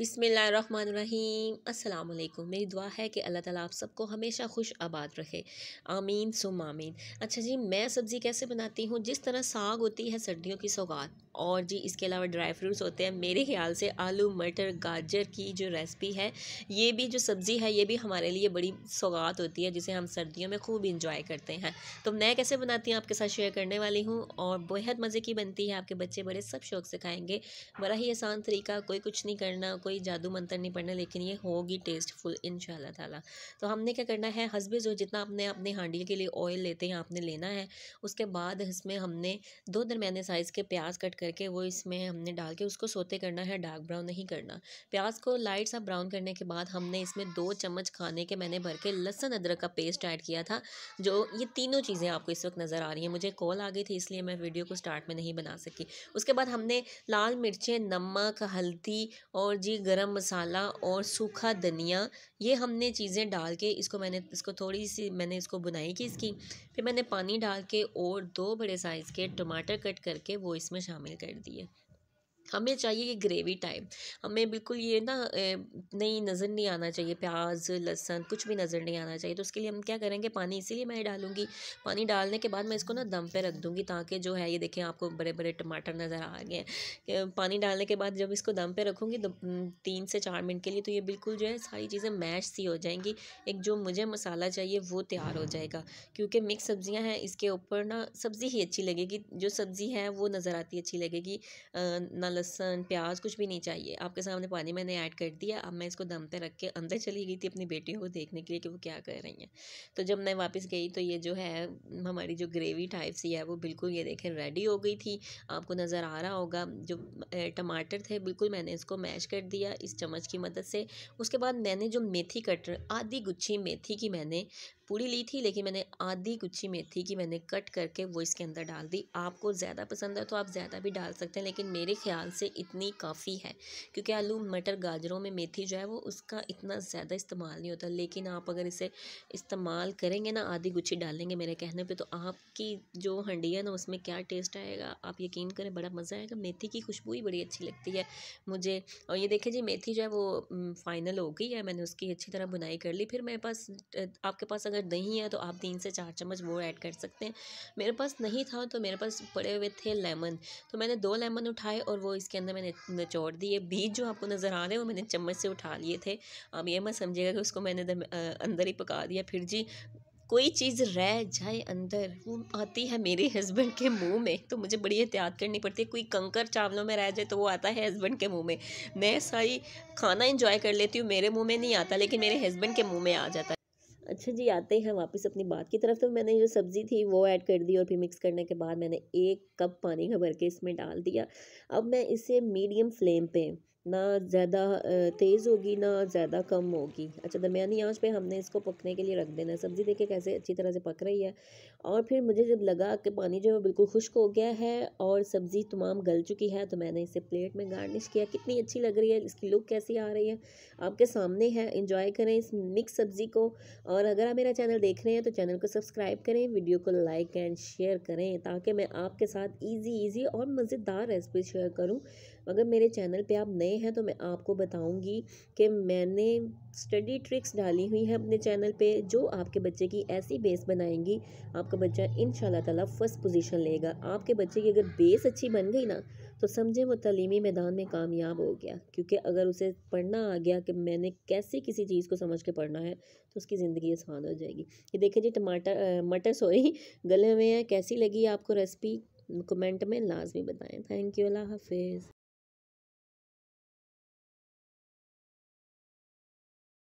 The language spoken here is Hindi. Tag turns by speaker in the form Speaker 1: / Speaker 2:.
Speaker 1: बिसमीम अल्लाम मेरी दुआ है कि अल्लाह ताला आप सबको हमेशा खुश आबाद रखे आमीन सुम आमीन अच्छा जी मैं सब्ज़ी कैसे बनाती हूँ जिस तरह साग होती है सर्दियों की सौगात और जी इसके अलावा ड्राई फ्रूट्स होते हैं मेरे ख्याल से आलू मटर गाजर की जो रेसिपी है ये भी जो सब्ज़ी है ये भी हमारे लिए बड़ी सौगात होती है जिसे हम सर्दियों में खूब इंजॉय करते हैं तो मैं कैसे बनाती हूँ आपके साथ शेयर करने वाली हूँ और बेहद मज़े की बनती है आपके बच्चे बड़े सब शौक से खाएँगे बड़ा ही आसान तरीका कोई कुछ नहीं करना कोई जादू मंत्र नहीं पढ़ना लेकिन ये होगी टेस्टफुल इन ताला तो हमने क्या करना है हसबे जो जितना आपने अपने हांडी के लिए ऑयल लेते हैं आपने लेना है उसके बाद इसमें हमने दो दरमियाने साइज़ के प्याज कट करके वो इसमें हमने डाल के उसको सोते करना है डार्क ब्राउन नहीं करना प्याज को लाइट सा ब्राउन करने के बाद हमने इसमें दो चम्मच खाने के मैंने भर के लहसन अदरक का पेस्ट ऐड किया था जो ये तीनों चीज़ें आपको इस वक्त नज़र आ रही हैं मुझे कॉल आ गई थी इसलिए मैं वीडियो को स्टार्ट में नहीं बना सकी उसके बाद हमने लाल मिर्चें नमक हल्दी और जी गर्म मसाला और सूखा धनिया ये हमने चीज़ें डाल के इसको मैंने इसको थोड़ी सी मैंने इसको बुनाई की इसकी फिर मैंने पानी डाल के और दो बड़े साइज़ के टमाटर कट करके वो इसमें शामिल शामिल कर दिए हमें चाहिए ये ग्रेवी टाइप हमें बिल्कुल ये ना नहीं नज़र नहीं आना चाहिए प्याज लहसन कुछ भी नज़र नहीं आना चाहिए तो उसके लिए हम क्या करेंगे पानी इसीलिए मैं डालूँगी पानी डालने के बाद मैं इसको ना दम पे रख दूँगी ताकि जो है ये देखें आपको बड़े बड़े टमाटर नज़र आ गए पानी डालने के बाद जब इसको दम पे रखूँगी तीन से चार मिनट के लिए तो ये बिल्कुल जो है सारी चीज़ें मैश सी हो जाएंगी एक जो मुझे मसाला चाहिए वो तैयार हो जाएगा क्योंकि मिक्स सब्ज़ियाँ हैं इसके ऊपर ना सब्ज़ी ही अच्छी लगेगी जो सब्ज़ी है वो नज़र आती अच्छी लगेगी ना लहसन प्याज कुछ भी नहीं चाहिए आपके सामने पानी मैंने ऐड कर दिया अब मैं इसको दम पे रख के अंदर चली गई थी अपनी बेटियों को देखने के लिए कि वो क्या कर रही हैं तो जब मैं वापस गई तो ये जो है हमारी जो ग्रेवी टाइप सी है वो बिल्कुल ये देखें रेडी हो गई थी आपको नज़र आ रहा होगा जो टमाटर थे बिल्कुल मैंने इसको मैश कर दिया इस चम्मच की मदद से उसके बाद मैंने जो मेथी कटर आधी गुच्छी मेथी की मैंने पूरी ली थी लेकिन मैंने आधी गुच्छी मेथी की मैंने कट करके वो इसके अंदर डाल दी आपको ज़्यादा पसंद है तो आप ज़्यादा भी डाल सकते हैं लेकिन मेरे ख्याल से इतनी काफ़ी है क्योंकि आलू मटर गाजरों में मेथी जो है वो उसका इतना ज़्यादा इस्तेमाल नहीं होता लेकिन आप अगर इसे इस्तेमाल करेंगे ना आधी गुच्छी डालेंगे मेरे कहने पर तो आपकी जो हंडी है ना उसमें क्या टेस्ट आएगा आप यकीन करें बड़ा मज़ा आएगा मेथी की खुशबू ही बड़ी अच्छी लगती है मुझे और ये देखें जी मेथी जो है वो फाइनल हो गई है मैंने उसकी अच्छी तरह बुनाई कर ली फिर मेरे पास आपके पास अगर अगर दही है तो आप तीन से चार चम्मच वो ऐड कर सकते हैं मेरे पास नहीं था तो मेरे पास पड़े हुए थे लेमन तो मैंने दो लेमन उठाए और वो इसके अंदर मैंने निचोड़ दिए बीज जो आपको नज़र आ रहे हैं वो मैंने चम्मच से उठा लिए थे अब ये मैं समझेगा कि उसको मैंने अंदर ही पका दिया फिर जी कोई चीज़ रह जाए अंदर वो आती है मेरे हस्बैंड के मुंह में तो मुझे बड़ी एहतियात करनी पड़ती है कोई कंकर चावलों में रह जाए तो वो आता है हस्बैंड के मुंह में मैं सारी खाना एंजॉय कर लेती हूँ मेरे मुंह में नहीं आता लेकिन मेरे हस्बैंड के मुंह में आ जाता है अच्छा जी आते हैं वापस अपनी बात की तरफ तो मैंने जो सब्ज़ी थी वो ऐड कर दी और फिर मिक्स करने के बाद मैंने एक कप पानी का भर के इसमें डाल दिया अब मैं इसे मीडियम फ्लेम पे ना ज़्यादा तेज़ होगी ना ज़्यादा कम होगी अच्छा दरमियानी आंच पे हमने इसको पकने के लिए रख देना है सब्ज़ी देखिए कैसे अच्छी तरह से पक रही है और फिर मुझे जब लगा कि पानी जो है बिल्कुल खुश्क हो गया है और सब्ज़ी तमाम गल चुकी है तो मैंने इसे प्लेट में गार्निश किया कितनी अच्छी लग रही है इसकी लुक कैसी आ रही है आपके सामने है इंजॉय करें इस मिक्स सब्ज़ी को और अगर आप मेरा चैनल देख रहे हैं तो चैनल को सब्सक्राइब करें वीडियो को लाइक एंड शेयर करें ताकि मैं आपके साथ ईजी ईजी और मज़ेदार रेसिपी शेयर करूँ अगर मेरे चैनल पे आप नए हैं तो मैं आपको बताऊंगी कि मैंने स्टडी ट्रिक्स डाली हुई हैं अपने चैनल पे जो आपके बच्चे की ऐसी बेस बनाएंगी आपका बच्चा इन ताला फर्स्ट पोजीशन लेगा आपके बच्चे की अगर बेस अच्छी बन गई ना तो समझे वो तलीमी मैदान में कामयाब हो गया क्योंकि अगर उसे पढ़ना आ गया कि मैंने कैसे किसी चीज़ को समझ के पढ़ना है तो उसकी ज़िंदगी आसान हो जाएगी ये देखिए जी टमाटर मटर सॉरी गले हुए हैं कैसी लगी आपको रेसिपी कमेंट में लाजमी बताएं थैंक यू अल्लाह हाफिज़